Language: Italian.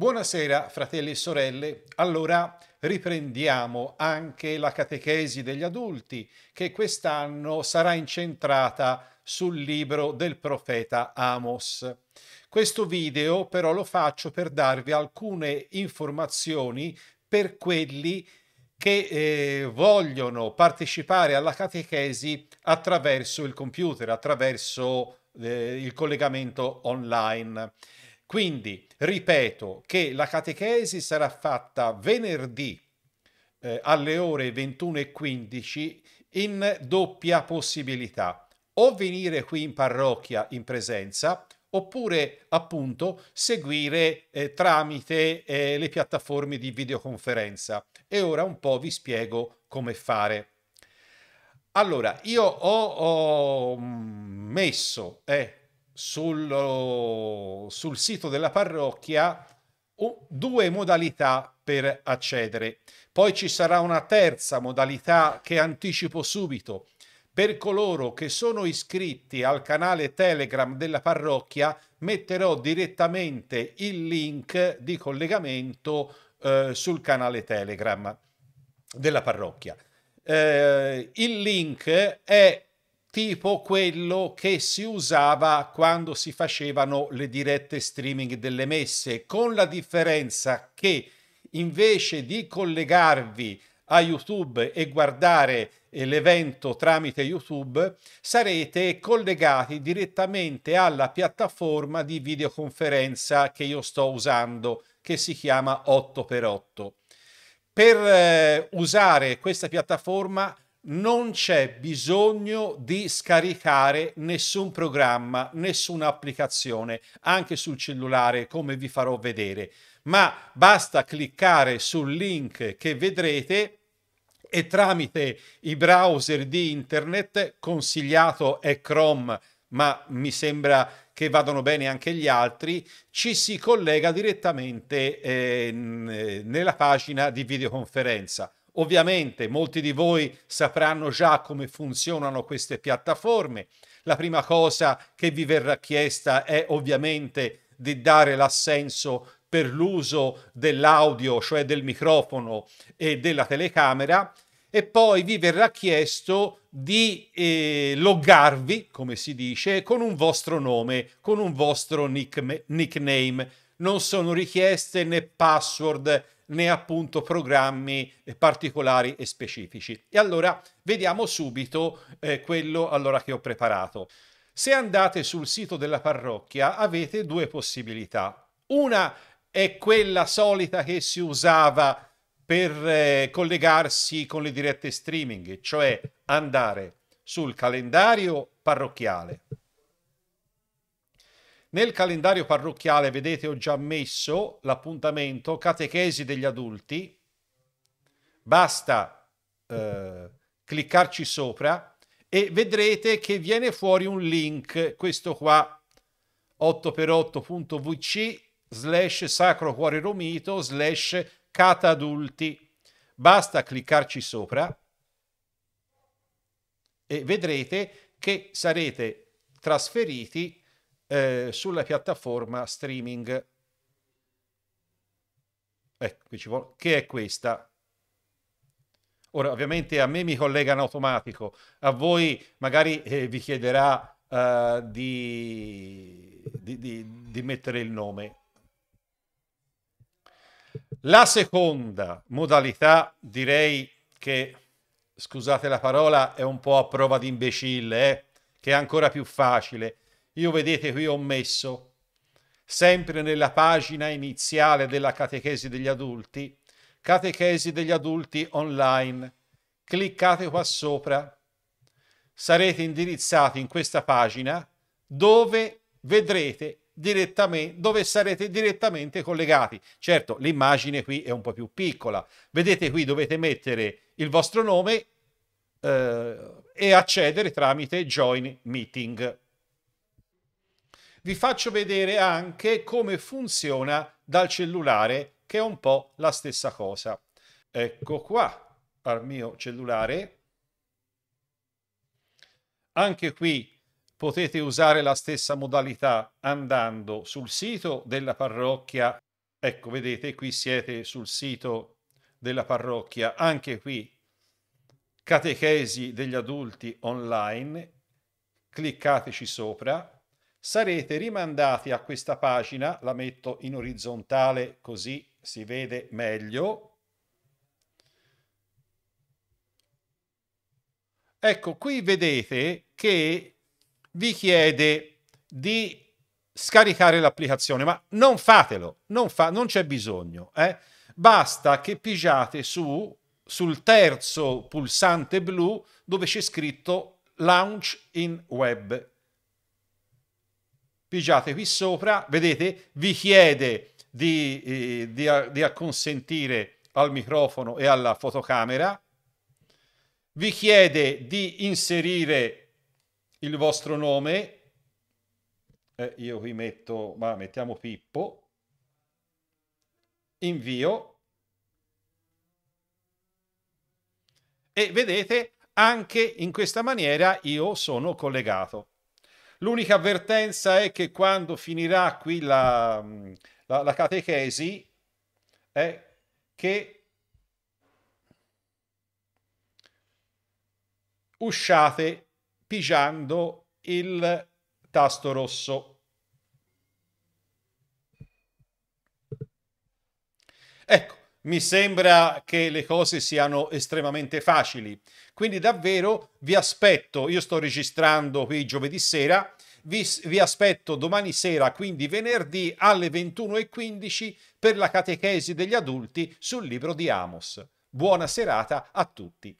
Buonasera fratelli e sorelle, allora riprendiamo anche la catechesi degli adulti che quest'anno sarà incentrata sul libro del profeta Amos. Questo video però lo faccio per darvi alcune informazioni per quelli che eh, vogliono partecipare alla catechesi attraverso il computer, attraverso eh, il collegamento online. Quindi ripeto che la catechesi sarà fatta venerdì eh, alle ore 21.15 in doppia possibilità, o venire qui in parrocchia in presenza oppure appunto seguire eh, tramite eh, le piattaforme di videoconferenza. E ora un po' vi spiego come fare. Allora, io ho, ho mm, messo eh, sul, sul sito della parrocchia due modalità per accedere. Poi ci sarà una terza modalità che anticipo subito. Per coloro che sono iscritti al canale Telegram della parrocchia metterò direttamente il link di collegamento eh, sul canale Telegram della parrocchia. Eh, il link è tipo quello che si usava quando si facevano le dirette streaming delle messe, con la differenza che invece di collegarvi a YouTube e guardare eh, l'evento tramite YouTube, sarete collegati direttamente alla piattaforma di videoconferenza che io sto usando, che si chiama 8x8. Per eh, usare questa piattaforma non c'è bisogno di scaricare nessun programma, nessuna applicazione, anche sul cellulare, come vi farò vedere, ma basta cliccare sul link che vedrete e tramite i browser di internet consigliato è Chrome, ma mi sembra che vadano bene anche gli altri, ci si collega direttamente eh, eh nella pagina di videoconferenza. Ovviamente molti di voi sapranno già come funzionano queste piattaforme. La prima cosa che vi verrà chiesta è ovviamente di dare l'assenso per l'uso dell'audio, cioè del microfono e della telecamera e poi vi verrà chiesto di eh, loggarvi, come si dice, con un vostro nome, con un vostro nickname. Non sono richieste né password né appunto programmi eh, particolari e specifici. E allora vediamo subito eh, quello allora, che ho preparato. Se andate sul sito della parrocchia avete due possibilità. Una è quella solita che si usava per eh, collegarsi con le dirette streaming, cioè andare sul calendario parrocchiale, nel calendario parrocchiale, vedete, ho già messo l'appuntamento catechesi degli adulti. Basta eh, cliccarci sopra e vedrete che viene fuori un link, questo qua, 8x8.vc slash sacro cuore romito slash adulti, Basta cliccarci sopra e vedrete che sarete trasferiti eh, sulla piattaforma streaming ecco, che è questa. Ora, ovviamente a me mi collegano automatico, a voi magari eh, vi chiederà uh, di, di, di, di mettere il nome. La seconda modalità, direi che, scusate la parola, è un po' a prova di imbecille, eh? che è ancora più facile, io vedete qui ho messo, sempre nella pagina iniziale della catechesi degli adulti, catechesi degli adulti online. Cliccate qua sopra, sarete indirizzati in questa pagina dove vedrete direttamente, dove sarete direttamente collegati. Certo, l'immagine qui è un po' più piccola. Vedete qui dovete mettere il vostro nome eh, e accedere tramite Join Meeting vi faccio vedere anche come funziona dal cellulare, che è un po' la stessa cosa. Ecco qua al mio cellulare. Anche qui potete usare la stessa modalità andando sul sito della parrocchia. Ecco, vedete, qui siete sul sito della parrocchia. Anche qui catechesi degli adulti online. Cliccateci sopra sarete rimandati a questa pagina, la metto in orizzontale così si vede meglio. Ecco, qui vedete che vi chiede di scaricare l'applicazione, ma non fatelo, non, fa, non c'è bisogno. Eh? Basta che pigiate su, sul terzo pulsante blu dove c'è scritto Launch in Web pigiate qui sopra, vedete, vi chiede di, eh, di, di acconsentire al microfono e alla fotocamera, vi chiede di inserire il vostro nome, eh, io qui metto, ma mettiamo Pippo, invio, e vedete anche in questa maniera io sono collegato. L'unica avvertenza è che quando finirà qui la, la, la catechesi è che usciate pigiando il tasto rosso. Ecco, mi sembra che le cose siano estremamente facili. Quindi davvero vi aspetto, io sto registrando qui giovedì sera, vi, vi aspetto domani sera, quindi venerdì alle 21.15 per la catechesi degli adulti sul libro di Amos. Buona serata a tutti.